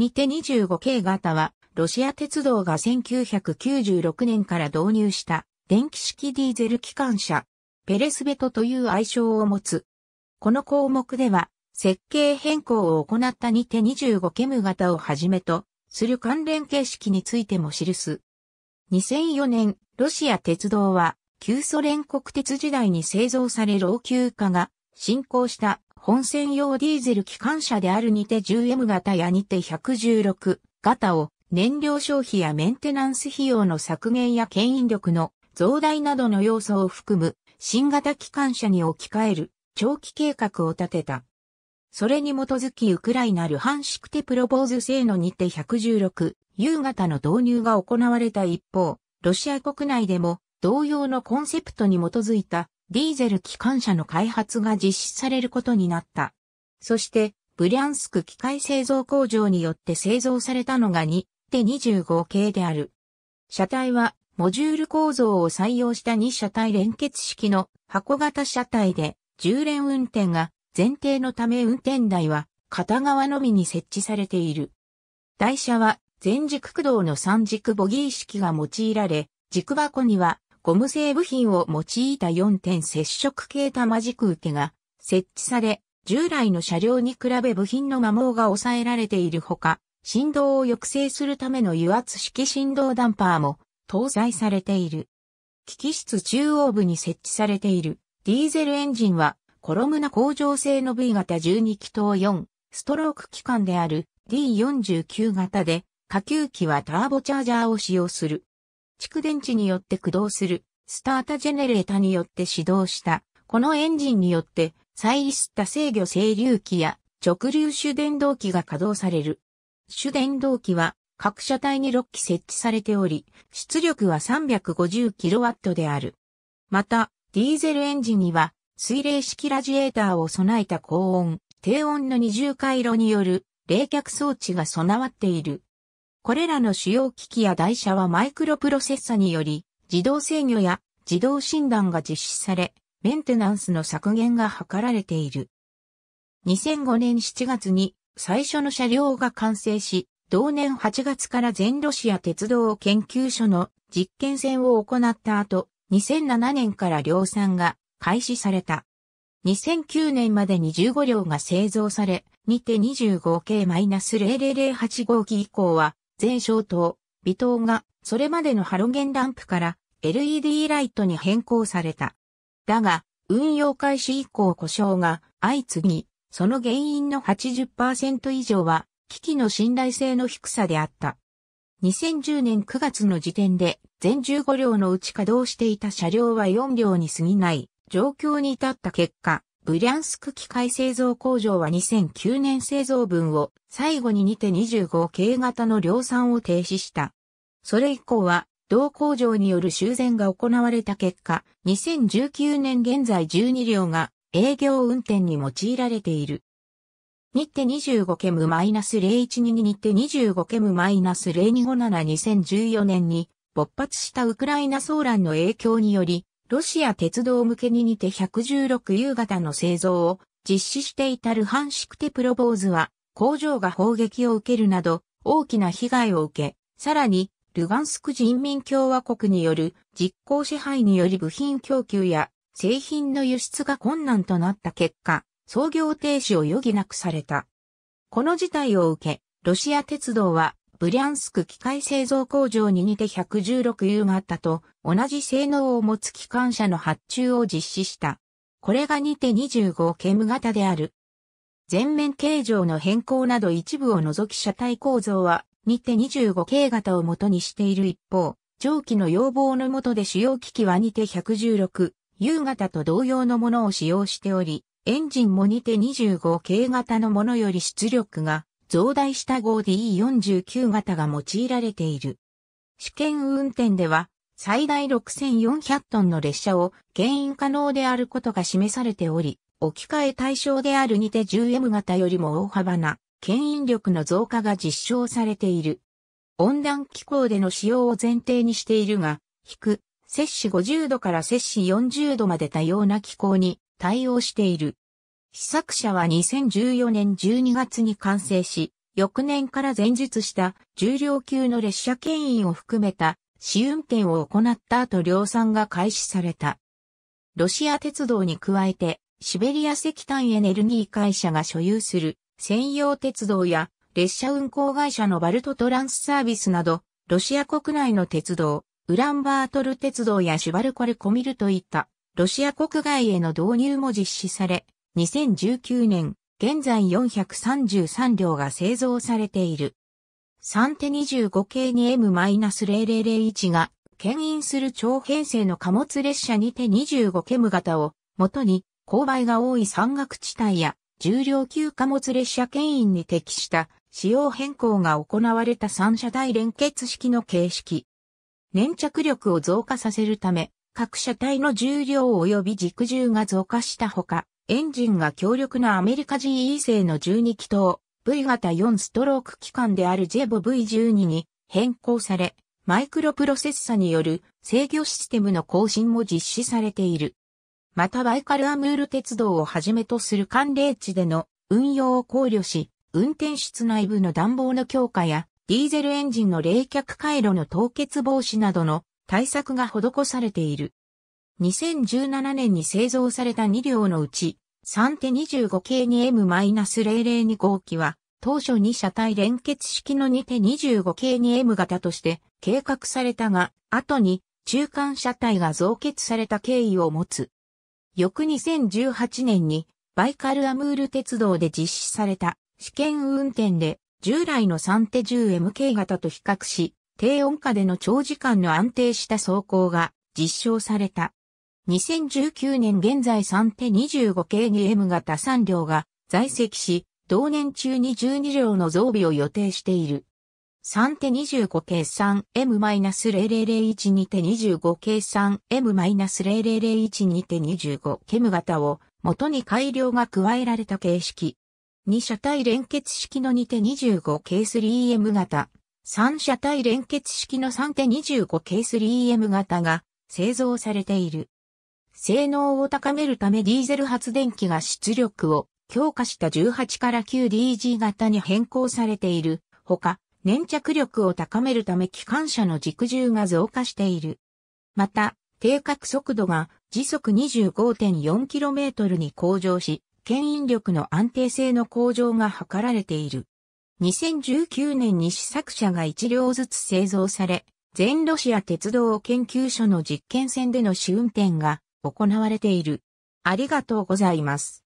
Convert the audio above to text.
にて 25K 型は、ロシア鉄道が1996年から導入した電気式ディーゼル機関車、ペレスベトという愛称を持つ。この項目では、設計変更を行ったにて 25K ム型をはじめと、する関連形式についても記す。2004年、ロシア鉄道は、旧ソ連国鉄時代に製造され老朽化が進行した本線用ディーゼル機関車であるにて 10M 型やにて116型を燃料消費やメンテナンス費用の削減や牽引力の増大などの要素を含む新型機関車に置き換える長期計画を立てた。それに基づきウクライナルハンシクテプロボーズ製のにて116夕方の導入が行われた一方、ロシア国内でも同様のコンセプトに基づいたディーゼル機関車の開発が実施されることになった。そして、ブリャンスク機械製造工場によって製造されたのが2手25系である。車体は、モジュール構造を採用した2車体連結式の箱型車体で、重連運転が前提のため運転台は片側のみに設置されている。台車は前軸駆動の三軸ボギー式が用いられ、軸箱にはゴム製部品を用いた4点接触系玉軸受けが設置され、従来の車両に比べ部品の摩耗が抑えられているほか、振動を抑制するための油圧式振動ダンパーも搭載されている。機器室中央部に設置されているディーゼルエンジンはコロムナ工場製の V 型12気筒4ストローク機関である D49 型で下級機はターボチャージャーを使用する。蓄電池によって駆動するスタータジェネレータによって始動した。このエンジンによって、再スタ制御整流機や直流主電動機が稼働される。主電動機は各車体に6機設置されており、出力は 350kW である。また、ディーゼルエンジンには水冷式ラジエーターを備えた高温、低温の二重回路による冷却装置が備わっている。これらの主要機器や台車はマイクロプロセッサにより、自動制御や自動診断が実施され、メンテナンスの削減が図られている。2005年7月に最初の車両が完成し、同年8月から全ロシア鉄道研究所の実験線を行った後、2007年から量産が開始された。2009年までに15両が製造され、にて 25K-0008 号機以降は前消灯、微灯がそれまでのハロゲンランプから LED ライトに変更された。だが、運用開始以降故障が相次ぎ、その原因の80%以上は機器の信頼性の低さであった。2010年9月の時点で全15両のうち稼働していた車両は4両に過ぎない状況に至った結果、ブリャンスク機械製造工場は2009年製造分を最後ににて25系型の量産を停止した。それ以降は同工場による修繕が行われた結果、2019年現在12両が営業運転に用いられている。日手25ケム -0122 日手25ケム -02572014 年に勃発したウクライナ騒乱の影響によりロシア鉄道向けに似て116夕方の製造を実施していたルハンシクテプロボーズは工場が砲撃を受けるなど大きな被害を受け、さらにルガンスク人民共和国による実効支配により部品供給や製品の輸出が困難となった結果、操業停止を余儀なくされた。この事態を受け、ロシア鉄道はブリャンスク機械製造工場に似て 116U 型と同じ性能を持つ機関車の発注を実施した。これが似て25ケム型である。全面形状の変更など一部を除き車体構造は似て25 k 型を元にしている一方、蒸気の要望の下で主要機器は似て 116U 型と同様のものを使用しており、エンジンも似て25 k 型のものより出力が増大した 5D49 型が用いられている。試験運転では、最大6400トンの列車を牽引可能であることが示されており、置き換え対象である2手 10M 型よりも大幅な牽引力の増加が実証されている。温暖気候での使用を前提にしているが、引く、摂氏50度から摂氏40度まで多様な気候に対応している。試作車は2014年12月に完成し、翌年から前述した重量級の列車牽引を含めた試運転を行った後量産が開始された。ロシア鉄道に加えて、シベリア石炭エネルギー会社が所有する専用鉄道や列車運行会社のバルトトランスサービスなど、ロシア国内の鉄道、ウランバートル鉄道やシュバルコルコミルといった、ロシア国外への導入も実施され、2019年、現在433両が製造されている。3手25系に M-0001 が、牽引する長編成の貨物列車にて25ケム型を、元に、勾配が多い山岳地帯や、重量級貨物列車牽引に適した仕様変更が行われた三車体連結式の形式。粘着力を増加させるため、各車体の重量及び軸重が増加したほか、エンジンが強力なアメリカ GE 製の12気筒 V 型4ストローク機関であるジェボ V12 に変更され、マイクロプロセッサによる制御システムの更新も実施されている。またバイカルアムール鉄道をはじめとする寒冷地での運用を考慮し、運転室内部の暖房の強化やディーゼルエンジンの冷却回路の凍結防止などの対策が施されている。2017年に製造された2両のうち3手25系 2M-002 号機は、当初2車体連結式の2手25系 2M 型として計画されたが、後に中間車体が増結された経緯を持つ。翌2018年にバイカルアムール鉄道で実施された試験運転で従来の3手 10MK 型と比較し、低温下での長時間の安定した走行が実証された。2019年現在3手25系に M 型3両が在籍し、同年中に12両の増備を予定している。3手25系 3M-0001 2て25系 3M-0001 2て25ケム型を元に改良が加えられた形式。2車体連結式の2手25計 3M 型。3車体連結式の3手25計 3M 型が製造されている。性能を高めるためディーゼル発電機が出力を強化した18から 9DG 型に変更されているほか、粘着力を高めるため機関車の軸重が増加している。また、定格速度が時速 25.4km に向上し、牽引力の安定性の向上が図られている。2019年に試作車が1両ずつ製造され、全ロシア鉄道研究所の実験線での試運転が行われている。ありがとうございます。